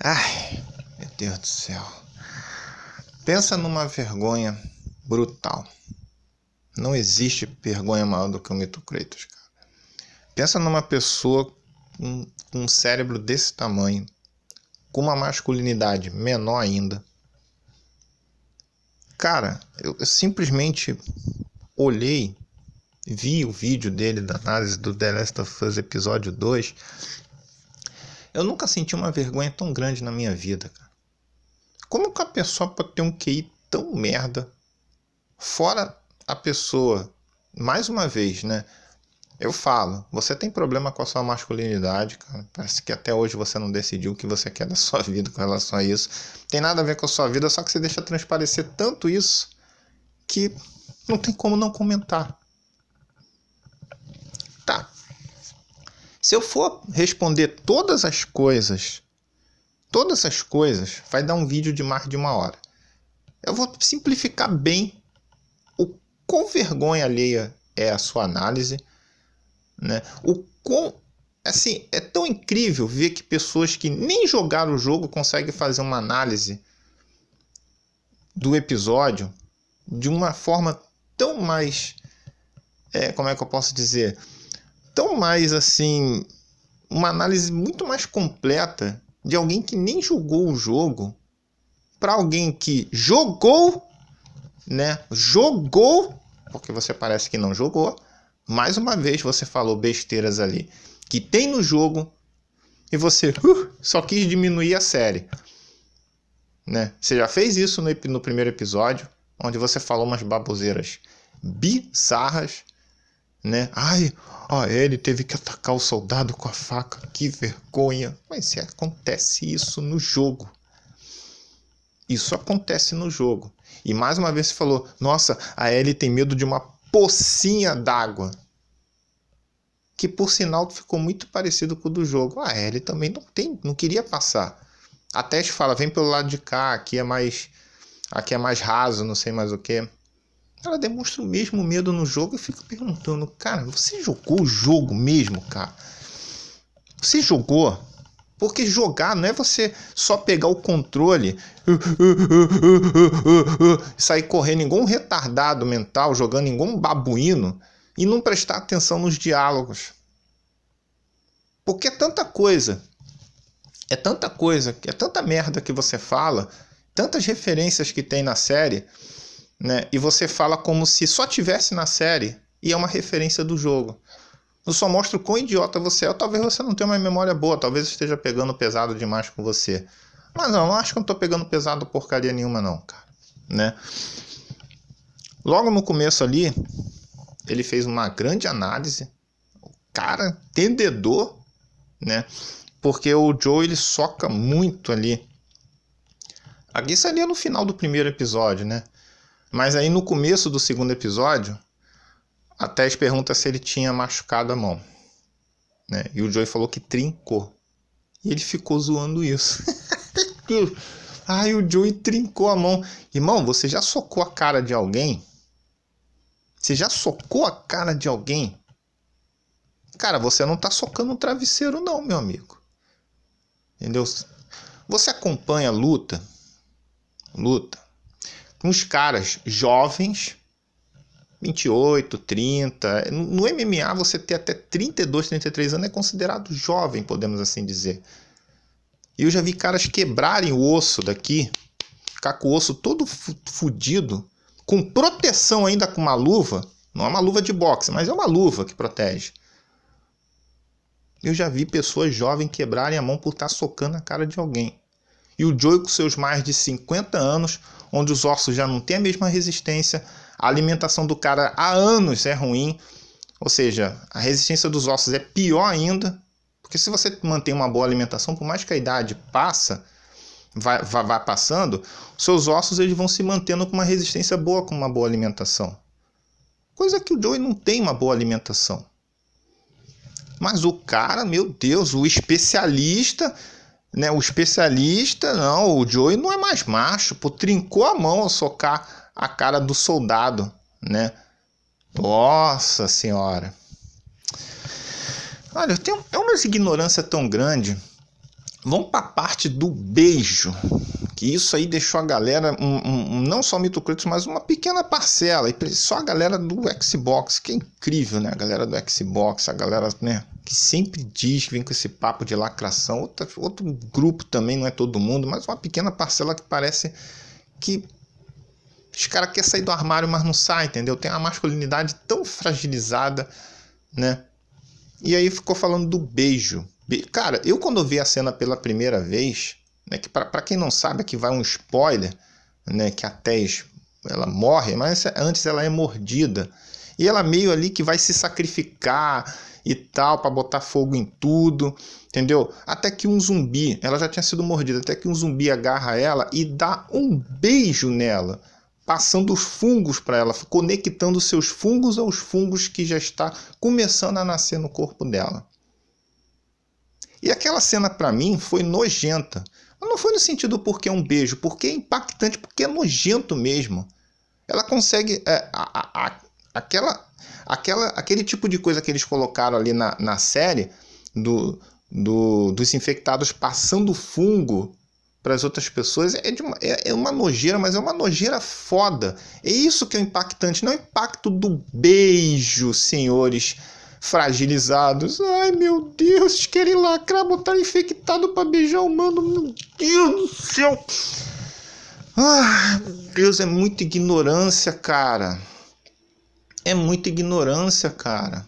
Ai, meu Deus do céu. Pensa numa vergonha brutal. Não existe vergonha maior do que o mito Kratos, cara. Pensa numa pessoa com um cérebro desse tamanho, com uma masculinidade menor ainda. Cara, eu, eu simplesmente olhei, vi o vídeo dele da análise do The Last of Us episódio 2 eu nunca senti uma vergonha tão grande na minha vida, cara. Como que a pessoa pode ter um QI tão merda? Fora a pessoa, mais uma vez, né? Eu falo, você tem problema com a sua masculinidade, cara. Parece que até hoje você não decidiu o que você quer da sua vida com relação a isso. Tem nada a ver com a sua vida, só que você deixa transparecer tanto isso que não tem como não comentar. Se eu for responder todas as coisas, todas as coisas, vai dar um vídeo de mais de uma hora. Eu vou simplificar bem o quão vergonha alheia é a sua análise, né? O quão assim, é tão incrível ver que pessoas que nem jogaram o jogo conseguem fazer uma análise do episódio de uma forma tão mais é, como é que eu posso dizer? tão mais assim uma análise muito mais completa de alguém que nem jogou o jogo para alguém que jogou, né? Jogou, porque você parece que não jogou. Mais uma vez você falou besteiras ali que tem no jogo e você uh, só quis diminuir a série, né? Você já fez isso no, no primeiro episódio, onde você falou umas baboseiras bizarras né? Ai, ó, ele teve que atacar o soldado com a faca, que vergonha. Mas se acontece isso no jogo. Isso acontece no jogo. E mais uma vez se falou: nossa, a Ellie tem medo de uma pocinha d'água. Que por sinal ficou muito parecido com o do jogo. A Ellie também não tem, não queria passar. A Teste fala: vem pelo lado de cá, aqui é mais. Aqui é mais raso, não sei mais o que ela demonstra o mesmo medo no jogo e fica perguntando, cara, você jogou o jogo mesmo, cara? Você jogou? Porque jogar não é você só pegar o controle uh, uh, uh, e sair correndo igual um retardado mental, jogando igual um babuíno e não prestar atenção nos diálogos. Porque é tanta coisa, é tanta coisa, é tanta merda que você fala, tantas referências que tem na série né? E você fala como se só tivesse na série e é uma referência do jogo. Eu só mostro quão idiota você é. talvez você não tenha uma memória boa, talvez eu esteja pegando pesado demais com você. Mas não, não acho que eu não tô pegando pesado porcaria nenhuma não, cara, né? Logo no começo ali, ele fez uma grande análise. O cara entendedor, né? Porque o Joe ele soca muito ali. aqui Guissa ali é no final do primeiro episódio, né? Mas aí no começo do segundo episódio, a Tess pergunta se ele tinha machucado a mão. Né? E o Joey falou que trincou. E ele ficou zoando isso. Ai, o Joey trincou a mão. Irmão, você já socou a cara de alguém? Você já socou a cara de alguém? Cara, você não tá socando um travesseiro, não, meu amigo. Entendeu? Você acompanha a luta? Luta com os caras jovens, 28, 30. No MMA, você ter até 32, 33 anos é considerado jovem, podemos assim dizer. E eu já vi caras quebrarem o osso daqui, ficar com o osso todo fudido, com proteção ainda com uma luva. Não é uma luva de boxe, mas é uma luva que protege. Eu já vi pessoas jovens quebrarem a mão por estar tá socando a cara de alguém e o Joey com seus mais de 50 anos, onde os ossos já não têm a mesma resistência, a alimentação do cara há anos é ruim, ou seja, a resistência dos ossos é pior ainda, porque se você mantém uma boa alimentação, por mais que a idade passa, vá vai, vai passando, seus ossos eles vão se mantendo com uma resistência boa com uma boa alimentação. Coisa que o Joey não tem uma boa alimentação. Mas o cara, meu Deus, o especialista né? O especialista, não, o Joey não é mais macho, pô, trincou a mão ao socar a cara do soldado, né? Nossa senhora. Olha, eu tenho, é uma ignorância tão grande. Vamos para a parte do beijo. Que isso aí deixou a galera, um, um, não só o Mitocretos, mas uma pequena parcela. E só a galera do Xbox, que é incrível, né? A galera do Xbox, a galera, né? que sempre diz que vem com esse papo de lacração, outro outro grupo também, não é todo mundo, mas uma pequena parcela que parece que os caras querem sair do armário, mas não sai, entendeu? Tem uma masculinidade tão fragilizada, né? E aí ficou falando do beijo. Be Cara, eu quando vi a cena pela primeira vez, né, que para quem não sabe, aqui vai um spoiler, né, que a Tess ela morre, mas antes ela é mordida. E ela meio ali que vai se sacrificar e tal, para botar fogo em tudo, entendeu? Até que um zumbi, ela já tinha sido mordida, até que um zumbi agarra ela e dá um beijo nela, passando os fungos para ela, conectando seus fungos aos fungos que já está começando a nascer no corpo dela. E aquela cena para mim foi nojenta. não foi no sentido porque é um beijo, porque é impactante, porque é nojento mesmo. Ela consegue. É, a, a, Aquela, aquela, aquele tipo de coisa que eles colocaram ali na, na série do, do, dos infectados passando fungo para as outras pessoas é, uma, é, é, uma nojeira, mas é uma nojeira foda. É isso que é impactante, não é o impacto do beijo, senhores fragilizados. Ai meu Deus, querem lacrar, botar infectado para beijar o mano, meu Deus do céu. Ah, Deus, é muita ignorância, cara. É muita ignorância, cara.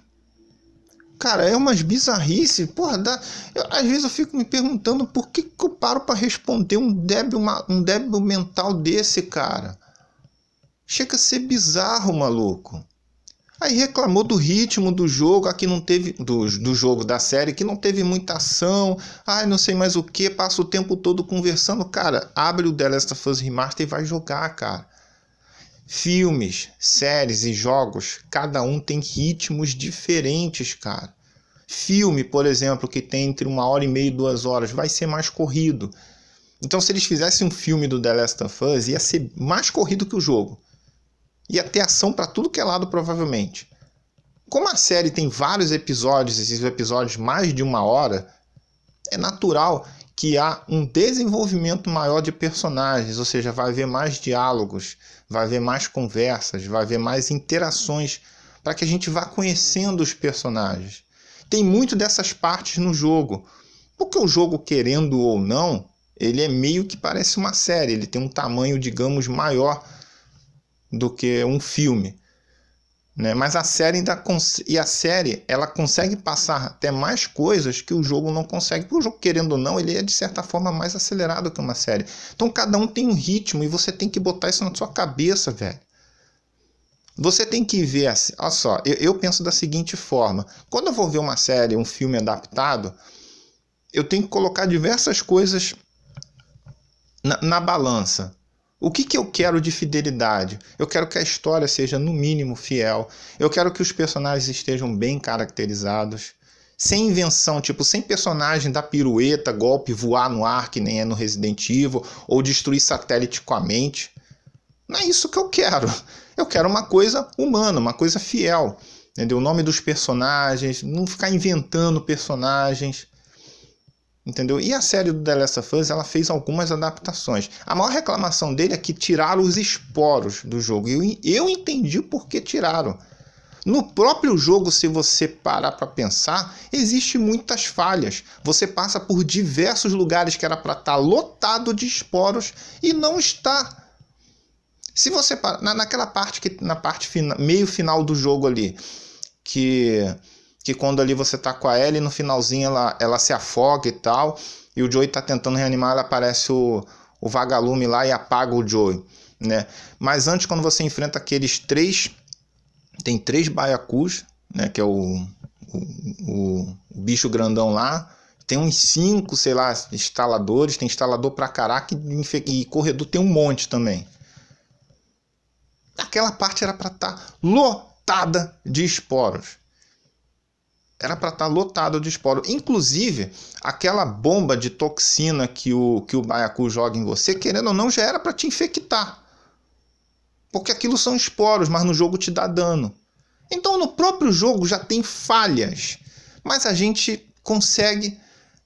Cara, é umas bizarrices. Porra, dá... eu, às vezes eu fico me perguntando por que, que eu paro para responder um débil, uma, um débil mental desse, cara. Chega a ser bizarro, maluco. Aí reclamou do ritmo do jogo, aqui não teve do, do jogo da série, que não teve muita ação. Ai, não sei mais o que, passa o tempo todo conversando. Cara, abre o The Last of Us Remaster e vai jogar, cara. Filmes, séries e jogos, cada um tem ritmos diferentes, cara. Filme, por exemplo, que tem entre uma hora e meia e duas horas, vai ser mais corrido. Então, se eles fizessem um filme do The Last of Us, ia ser mais corrido que o jogo. Ia ter ação para tudo que é lado, provavelmente. Como a série tem vários episódios, esses episódios mais de uma hora, é natural que há um desenvolvimento maior de personagens, ou seja, vai haver mais diálogos, vai haver mais conversas, vai haver mais interações para que a gente vá conhecendo os personagens. Tem muito dessas partes no jogo, porque o jogo, querendo ou não, ele é meio que parece uma série, ele tem um tamanho, digamos, maior do que um filme. Né? Mas a série ainda cons... e a série ela consegue passar até mais coisas que o jogo não consegue. Porque o jogo, querendo ou não, ele é de certa forma mais acelerado que uma série. Então cada um tem um ritmo e você tem que botar isso na sua cabeça, velho. Você tem que ver, assim, olha só, eu, eu penso da seguinte forma: quando eu vou ver uma série, um filme adaptado, eu tenho que colocar diversas coisas na, na balança. O que, que eu quero de fidelidade? Eu quero que a história seja, no mínimo, fiel. Eu quero que os personagens estejam bem caracterizados. Sem invenção, tipo, sem personagem da pirueta, golpe, voar no ar, que nem é no Resident Evil, ou destruir satélite com a mente. Não é isso que eu quero. Eu quero uma coisa humana, uma coisa fiel. Entendeu? O nome dos personagens, não ficar inventando personagens. Entendeu? E a série do The Last of Us ela fez algumas adaptações. A maior reclamação dele é que tiraram os esporos do jogo. E eu, eu entendi por que tiraram. No próprio jogo, se você parar para pensar, existe muitas falhas. Você passa por diversos lugares que era para estar tá lotado de esporos e não está. Se você na, naquela parte que na parte fina, meio final do jogo ali, que que quando ali você tá com a Ellie, no finalzinho ela, ela se afoga e tal, e o Joey tá tentando reanimar, ela aparece o, o vagalume lá e apaga o Joey, né? Mas antes, quando você enfrenta aqueles três, tem três baiacus, né, que é o, o, o bicho grandão lá, tem uns cinco, sei lá, instaladores, tem instalador pra caraca e, e corredor tem um monte também. Aquela parte era para estar tá lotada de esporos era para estar tá lotado de esporo. Inclusive, aquela bomba de toxina que o, que o baiacu joga em você, querendo ou não, já era para te infectar. Porque aquilo são esporos, mas no jogo te dá dano. Então, no próprio jogo já tem falhas, mas a gente consegue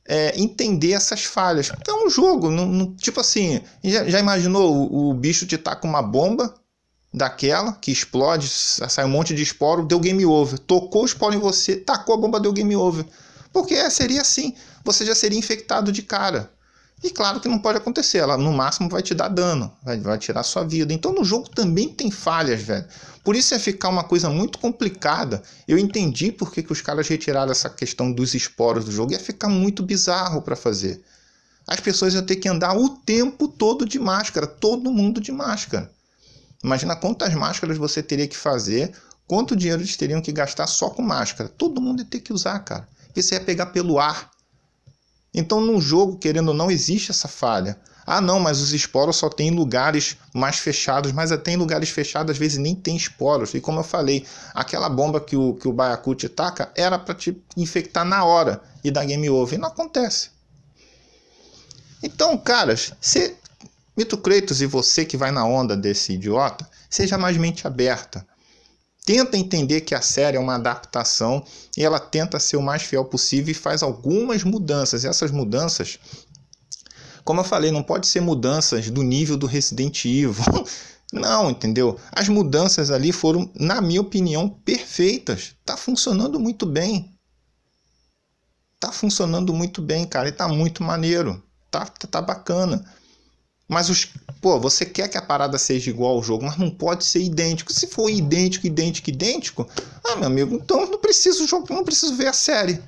é, entender essas falhas. Porque é um jogo, não, não, tipo assim, já, já imaginou o, o bicho te tá com uma bomba daquela, que explode, sai um monte de esporo, deu game over. Tocou o esporo em você, tacou a bomba, deu game over. Porque seria assim, você já seria infectado de cara. E claro que não pode acontecer, ela no máximo vai te dar dano, vai, vai tirar sua vida. Então no jogo também tem falhas, velho. Por isso ia é ficar uma coisa muito complicada. Eu entendi por que, que os caras retiraram essa questão dos esporos do jogo, ia ficar muito bizarro para fazer. As pessoas iam ter que andar o tempo todo de máscara, todo mundo de máscara. Imagina quantas máscaras você teria que fazer, quanto dinheiro eles teriam que gastar só com máscara. Todo mundo ia ter que usar, cara. Porque você ia pegar pelo ar. Então, num jogo, querendo ou não, existe essa falha. Ah, não, mas os esporos só tem em lugares mais fechados, mas até em lugares fechados às vezes nem tem esporos. E como eu falei, aquela bomba que o, que o Baiacu te taca era para te infectar na hora e dar game over. E não acontece. Então, caras, se Mito Kratos e você que vai na onda desse idiota, seja mais mente aberta. Tenta entender que a série é uma adaptação e ela tenta ser o mais fiel possível e faz algumas mudanças. E essas mudanças, como eu falei, não pode ser mudanças do nível do Resident Evil. Não, entendeu? As mudanças ali foram, na minha opinião, perfeitas. Tá funcionando muito bem. Tá funcionando muito bem, cara, e tá muito maneiro. Tá, tá bacana. Mas os. Pô, você quer que a parada seja igual ao jogo, mas não pode ser idêntico. Se for idêntico, idêntico, idêntico, ah, meu amigo, então não preciso jogar, não preciso ver a série.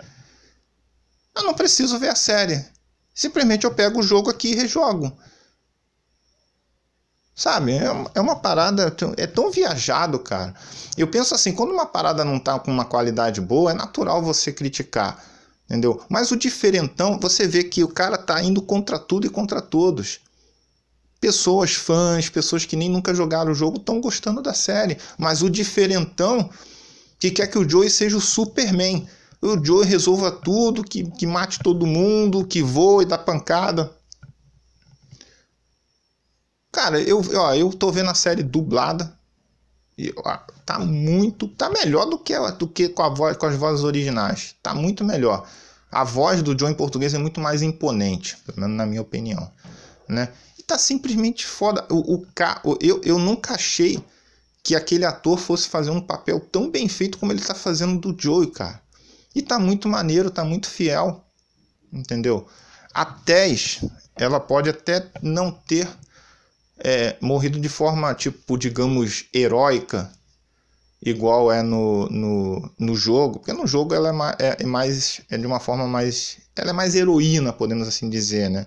Eu não preciso ver a série. Simplesmente eu pego o jogo aqui e rejogo. Sabe? É uma é parada. É tão viajado, cara. Eu penso assim: quando uma parada não tá com uma qualidade boa, é natural você criticar. Entendeu? Mas o diferentão, você vê que o cara tá indo contra tudo e contra todos pessoas fãs, pessoas que nem nunca jogaram o jogo, estão gostando da série. Mas o diferentão que quer que o Joey seja o Superman. O Joey resolva tudo, que, que mate todo mundo, que voe, dá pancada. Cara, eu, ó, eu tô vendo a série dublada. E, ó, tá muito. Tá melhor do que, do que com, a voz, com as vozes originais. Tá muito melhor. A voz do Joe em português é muito mais imponente, pelo menos na minha opinião. Né? tá simplesmente foda. O, o, eu, eu nunca achei que aquele ator fosse fazer um papel tão bem feito como ele tá fazendo do Joey, cara. E tá muito maneiro, tá muito fiel. Entendeu? A Tess, ela pode até não ter é, morrido de forma, tipo, digamos, heróica, igual é no, no, no jogo, porque no jogo ela é, mais, é, é mais é de uma forma mais, ela é mais heroína, podemos assim dizer, né?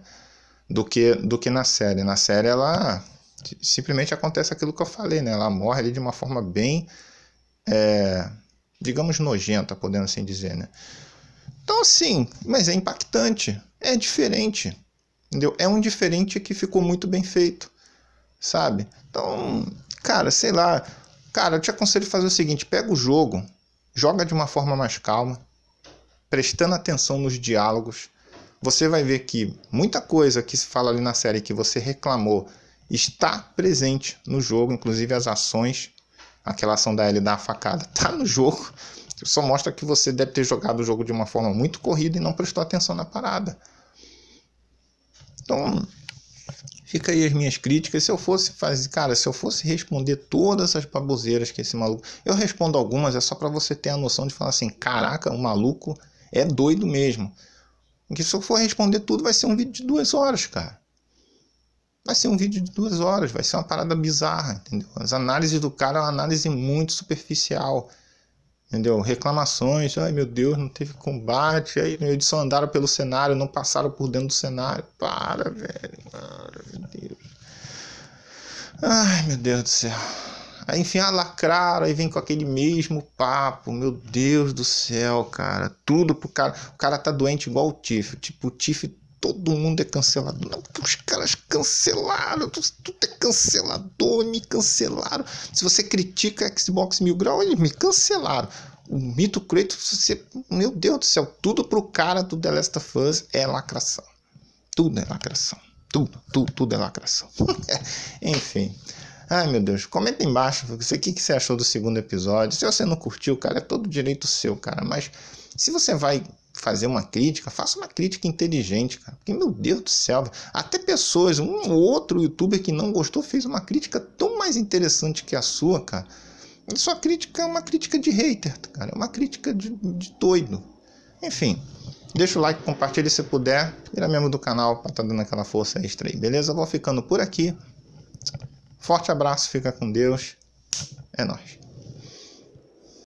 do que, do que na série. Na série ela simplesmente acontece aquilo que eu falei, né? Ela morre ali de uma forma bem, é, digamos, nojenta, podendo assim dizer, né? Então, assim, mas é impactante, é diferente, entendeu? É um diferente que ficou muito bem feito, sabe? Então, cara, sei lá, cara, eu te aconselho a fazer o seguinte: pega o jogo, joga de uma forma mais calma, prestando atenção nos diálogos, você vai ver que muita coisa que se fala ali na série que você reclamou está presente no jogo, inclusive as ações, aquela ação da L da facada, está no jogo. Só mostra que você deve ter jogado o jogo de uma forma muito corrida e não prestou atenção na parada. Então, fica aí as minhas críticas. Se eu fosse fazer, cara, se eu fosse responder todas as baboseiras que esse maluco, eu respondo algumas é só para você ter a noção de falar assim, caraca, o maluco é doido mesmo. Porque se eu for responder tudo, vai ser um vídeo de duas horas, cara. Vai ser um vídeo de duas horas, vai ser uma parada bizarra, entendeu? As análises do cara é uma análise muito superficial, entendeu? Reclamações, ai meu Deus, não teve combate, aí eles só andaram pelo cenário, não passaram por dentro do cenário. Para, velho, para, meu Deus. Ai, meu Deus do céu. Aí, enfim, ah, lacraram, aí vem com aquele mesmo papo. Meu Deus do céu, cara. Tudo pro cara. O cara tá doente igual o Tiff. Tipo, o Tiff, todo mundo é cancelado. Não, os caras cancelaram. Tudo é cancelador, me cancelaram. Se você critica a Xbox Mil Grau, eles me cancelaram. O mito creto, você, meu Deus do céu, tudo pro cara do The Last of Us é lacração. Tudo é lacração. Tudo, tudo, tudo é lacração. Enfim. Ai meu Deus, comenta embaixo você, o que, que você achou do segundo episódio. Se você não curtiu, cara, é todo direito seu, cara. Mas se você vai fazer uma crítica, faça uma crítica inteligente, cara. Porque, meu Deus do céu, até pessoas, um ou outro youtuber que não gostou fez uma crítica tão mais interessante que a sua, cara. E sua crítica é uma crítica de hater, cara. É uma crítica de, de doido. Enfim, deixa o like, compartilha se puder. Vira membro do canal pra estar tá dando aquela força extra aí, beleza? vou ficando por aqui. Forte abraço, fica com Deus. É nóis.